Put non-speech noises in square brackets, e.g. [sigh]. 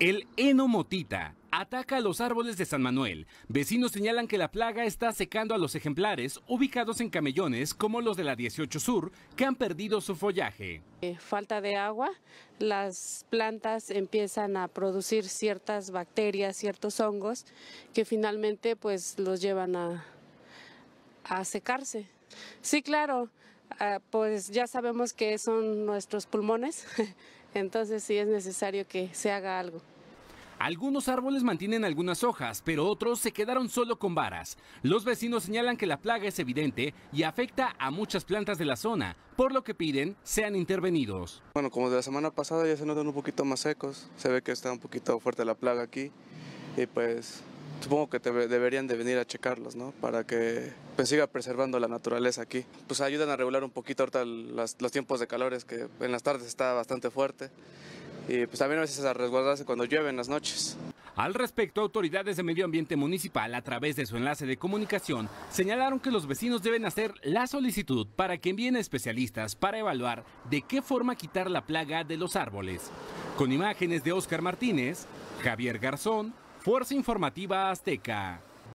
El enomotita ataca a los árboles de San Manuel. Vecinos señalan que la plaga está secando a los ejemplares ubicados en camellones como los de la 18 Sur, que han perdido su follaje. Eh, falta de agua, las plantas empiezan a producir ciertas bacterias, ciertos hongos, que finalmente pues los llevan a, a secarse. Sí, claro, Ah, pues ya sabemos que son nuestros pulmones, [laughs] entonces sí es necesario que se haga algo. Algunos árboles mantienen algunas hojas, pero otros se quedaron solo con varas. Los vecinos señalan que la plaga es evidente y afecta a muchas plantas de la zona, por lo que piden sean intervenidos. Bueno, como de la semana pasada ya se notan un poquito más secos, se ve que está un poquito fuerte la plaga aquí y pues supongo que deberían de venir a checarlos, ¿no? Para que pues, siga preservando la naturaleza aquí. Pues ayudan a regular un poquito ahorita los tiempos de calores, que en las tardes está bastante fuerte. Y pues también a veces a resguardarse cuando llueve en las noches. Al respecto, autoridades de medio ambiente municipal, a través de su enlace de comunicación, señalaron que los vecinos deben hacer la solicitud para que envíen especialistas para evaluar de qué forma quitar la plaga de los árboles. Con imágenes de Óscar Martínez, Javier Garzón, Fuerza Informativa Azteca.